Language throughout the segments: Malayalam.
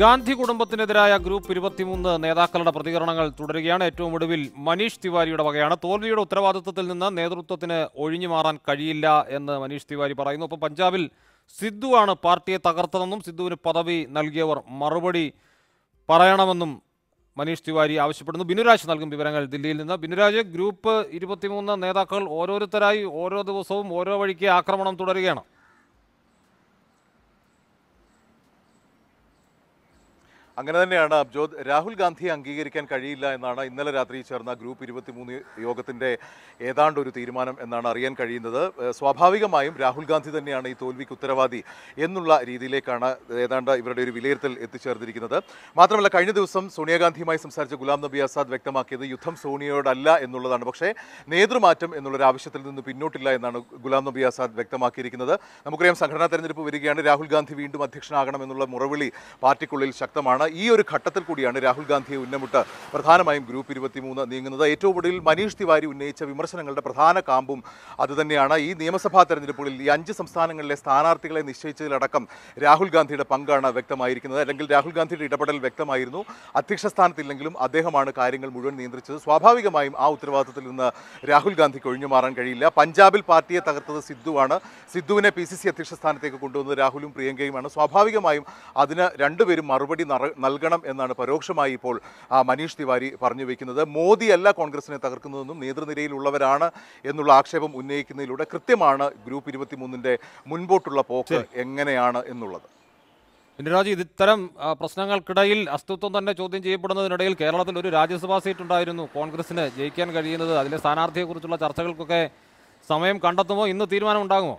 ഗാന്ധി കുടുംബത്തിനെതിരായ ഗ്രൂപ്പ് ഇരുപത്തിമൂന്ന് നേതാക്കളുടെ പ്രതികരണങ്ങൾ തുടരുകയാണ് ഏറ്റവും ഒടുവിൽ മനീഷ് തിവാരിയുടെ വകയാണ് തോൽവിയുടെ ഉത്തരവാദിത്വത്തിൽ നിന്ന് നേതൃത്വത്തിന് ഒഴിഞ്ഞു മാറാൻ കഴിയില്ല എന്ന് മനീഷ് തിവാരി പറയുന്നു അപ്പം പഞ്ചാബിൽ സിദ്ധുവാണ് പാർട്ടിയെ തകർത്തതെന്നും സിദ്ധുവിന് പദവി നൽകിയവർ മറുപടി പറയണമെന്നും മനീഷ് തിവാരി ആവശ്യപ്പെടുന്നു ബിനുരാജ് നൽകും വിവരങ്ങൾ ദില്ലിയിൽ നിന്ന് ബിനുരാജ് ഗ്രൂപ്പ് ഇരുപത്തിമൂന്ന് നേതാക്കൾ ഓരോരുത്തരായി ഓരോ ദിവസവും ഓരോ വഴിക്ക് ആക്രമണം തുടരുകയാണ് അങ്ങനെ തന്നെയാണ് അബ്ജോദ് രാഹുൽ ഗാന്ധിയെ അംഗീകരിക്കാൻ കഴിയില്ല എന്നാണ് ഇന്നലെ രാത്രി ചേർന്ന ഗ്രൂപ്പ് ഇരുപത്തിമൂന്ന് യോഗത്തിൻ്റെ ഏതാണ്ട് ഒരു തീരുമാനം എന്നാണ് അറിയാൻ കഴിയുന്നത് സ്വാഭാവികമായും രാഹുൽ ഗാന്ധി തന്നെയാണ് ഈ തോൽവിക്ക് ഉത്തരവാദി എന്നുള്ള രീതിയിലേക്കാണ് ഏതാണ്ട് ഇവരുടെ ഒരു വിലയിരുത്തൽ എത്തിച്ചേർന്നിരിക്കുന്നത് മാത്രമല്ല കഴിഞ്ഞ ദിവസം സോണിയാഗാന്ധിയുമായി സംസാരിച്ച ഗുലാം നബി ആസാദ് വ്യക്തമാക്കിയത് യുദ്ധം സോണിയയോടല്ല എന്നുള്ളതാണ് പക്ഷേ നേതൃമാറ്റം എന്നുള്ളൊരു ആവശ്യത്തിൽ നിന്ന് പിന്നോട്ടില്ല എന്നാണ് ഗുലാം നബി ആസാദ് വ്യക്തമാക്കിയിരിക്കുന്നത് നമുക്കറിയാം സംഘടനാ തെരഞ്ഞെടുപ്പ് വരികയാണ് രാഹുൽ ഗാന്ധി വീണ്ടും അധ്യക്ഷനാകണം എന്നുള്ള മുറവിളി പാർട്ടിക്കുള്ളിൽ ശക്തമാണ് ഈ ഒരു ഘട്ടത്തിൽ കൂടിയാണ് രാഹുൽ ഗാന്ധിയെ ഉന്നമുട്ട് പ്രധാനമായും ഗ്രൂപ്പ് മൂന്ന് നീങ്ങുന്നത് ഏറ്റവും കൂടുതൽ മനീഷ് തിവാരി ഉന്നയിച്ച വിമർശനങ്ങളുടെ പ്രധാന കാമ്പും അതുതന്നെയാണ് ഈ നിയമസഭാ തെരഞ്ഞെടുപ്പുകളിൽ ഈ അഞ്ച് സംസ്ഥാനങ്ങളിലെ സ്ഥാനാർത്ഥികളെ നിശ്ചയിച്ചതിലടക്കം രാഹുൽ ഗാന്ധിയുടെ പങ്കാണ് വ്യക്തമായിരിക്കുന്നത് അല്ലെങ്കിൽ രാഹുൽ ഗാന്ധിയുടെ ഇടപെടൽ വ്യക്തമായിരുന്നു അധ്യക്ഷ സ്ഥാനത്തില്ലെങ്കിലും അദ്ദേഹമാണ് കാര്യങ്ങൾ മുഴുവൻ നിയന്ത്രിച്ചത് സ്വാഭാവികമായും ആ ഉത്തരവാദിത്തത്തിൽ നിന്ന് രാഹുൽ ഗാന്ധിക്ക് ഒഴിഞ്ഞു മാറാൻ കഴിയില്ല പഞ്ചാബിൽ പാർട്ടിയെ തകർത്തത് സിദ്ധുവാണ് സിദ്ധുവിനെ പി സി സി അധ്യക്ഷ സ്ഥാനത്തേക്ക് കൊണ്ടുവന്നത് രാഹുലും പ്രിയങ്കയുമാണ് സ്വാഭാവികമായും അതിന് രണ്ടുപേരും മറുപടി നൽകണം എന്നാണ് പരോക്ഷമായി ഇപ്പോൾ മനീഷ് തിവാരി പറഞ്ഞു വയ്ക്കുന്നത് മോദിയല്ല കോൺഗ്രസിനെ തകർക്കുന്നതെന്നും നേതൃനിരയിലുള്ളവരാണ് എന്നുള്ള ആക്ഷേപം ഉന്നയിക്കുന്നതിലൂടെ കൃത്യമാണ് ഗ്രൂപ്പ് ഇരുപത്തിമൂന്നിൻ്റെ മുൻപോട്ടുള്ള പോക്ക് എങ്ങനെയാണ് എന്നുള്ളത് ഇത് ഇത്തരം പ്രശ്നങ്ങൾക്കിടയിൽ അസ്തിത്വം തന്നെ ചോദ്യം ചെയ്യപ്പെടുന്നതിനിടയിൽ കേരളത്തിൽ ഒരു രാജ്യസഭാ സീറ്റ് ഉണ്ടായിരുന്നു കോൺഗ്രസിന് ജയിക്കാൻ കഴിയുന്നത് അതിലെ സ്ഥാനാർത്ഥിയെക്കുറിച്ചുള്ള ചർച്ചകൾക്കൊക്കെ സമയം കണ്ടെത്തുമോ ഇന്ന് തീരുമാനമുണ്ടാകുമോ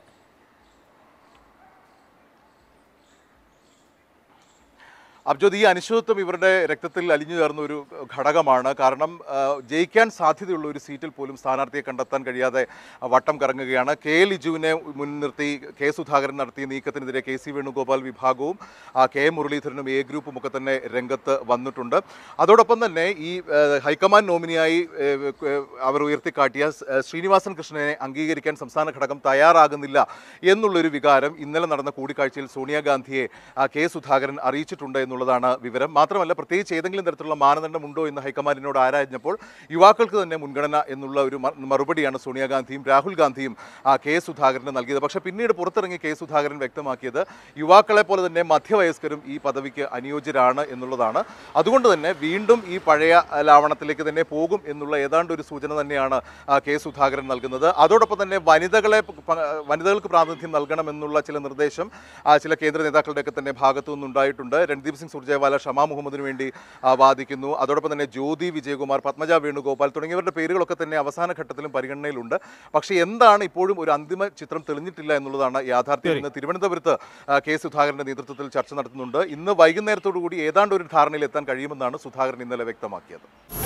അബ്ജോത് ഈ അനിശ്ചിതത്വം ഇവരുടെ രക്തത്തിൽ അലിഞ്ഞു ചേർന്ന ഒരു ഘടകമാണ് കാരണം ജയിക്കാൻ സാധ്യതയുള്ള ഒരു സീറ്റിൽ പോലും സ്ഥാനാർത്ഥിയെ കണ്ടെത്താൻ കഴിയാതെ വട്ടം കറങ്ങുകയാണ് കെ ലിജുവിനെ മുൻനിർത്തി കെ സുധാകരൻ നടത്തിയ നീക്കത്തിനെതിരെ കെ സി വേണുഗോപാൽ വിഭാഗവും കെ മുരളീധരനും എ ഗ്രൂപ്പും ഒക്കെ തന്നെ രംഗത്ത് വന്നിട്ടുണ്ട് അതോടൊപ്പം തന്നെ ഈ ഹൈക്കമാൻഡ് നോമിനിയായി അവർ ഉയർത്തിക്കാട്ടിയ ശ്രീനിവാസൻ കൃഷ്ണനെ അംഗീകരിക്കാൻ സംസ്ഥാന ഘടകം തയ്യാറാകുന്നില്ല എന്നുള്ളൊരു വികാരം ഇന്നലെ നടന്ന കൂടിക്കാഴ്ചയിൽ സോണിയാഗാന്ധിയെ കെ സുധാകരൻ അറിയിച്ചിട്ടുണ്ട് എന്നുള്ള എന്നുള്ളതാണ് വിവരം മാത്രമല്ല പ്രത്യേകിച്ച് ഏതെങ്കിലും തരത്തിലുള്ള മാനദണ്ഡം ഉണ്ടോ എന്ന് ഹൈക്കമാൻഡിനോട് ആരാഞ്ഞപ്പോൾ യുവാക്കൾക്ക് തന്നെ മുൻഗണന എന്നുള്ള ഒരു മറുപടിയാണ് സോണിയാഗാന്ധിയും രാഹുൽ ഗാന്ധിയും കെ സുധാകരന് നൽകിയത് പക്ഷേ പിന്നീട് പുറത്തിറങ്ങി കെ സുധാകരൻ വ്യക്തമാക്കിയത് യുവാക്കളെ പോലെ തന്നെ മധ്യവയസ്കരും ഈ പദവിക്ക് അനുയോജ്യരാണ് എന്നുള്ളതാണ് അതുകൊണ്ട് തന്നെ വീണ്ടും ഈ പഴയ ലാവണത്തിലേക്ക് തന്നെ പോകും എന്നുള്ള ഏതാണ്ട് ഒരു സൂചന തന്നെയാണ് കെ സുധാകരൻ നൽകുന്നത് അതോടൊപ്പം തന്നെ വനിതകളെ വനിതകൾക്ക് പ്രാതിനിധ്യം നൽകണമെന്നുള്ള ചില നിർദ്ദേശം ചില കേന്ദ്ര നേതാക്കളുടെയൊക്കെ തന്നെ ഭാഗത്തു നിന്നുണ്ടായിട്ടുണ്ട് രൺദീപ് സിംഗ് സിംഗ് സുർജേവാല ഷമാ മുഹമ്മദിന് വേണ്ടി വാദിക്കുന്നു അതോടൊപ്പം തന്നെ ജ്യോതി വിജയകുമാർ പത്മജ വേണുഗോപാൽ തുടങ്ങിയവരുടെ പേരുകളൊക്കെ തന്നെ അവസാന ഘട്ടത്തിലും പരിഗണനയിലുണ്ട് പക്ഷേ എന്താണ് ഇപ്പോഴും ഒരു അന്തിമ ചിത്രം തെളിഞ്ഞിട്ടില്ല എന്നുള്ളതാണ് യാഥാർത്ഥ്യം ഇന്ന് തിരുവനന്തപുരത്ത് കെ സുധാകരന്റെ നേതൃത്വത്തിൽ ചർച്ച നടത്തുന്നുണ്ട് ഇന്ന് വൈകുന്നേരത്തോടുകൂടി കൂടി ഏതാണ്ട് ഒരു ധാരണയിൽ എത്താൻ കഴിയുമെന്നാണ് സുധാകരൻ ഇന്നലെ വ്യക്തമാക്കിയത്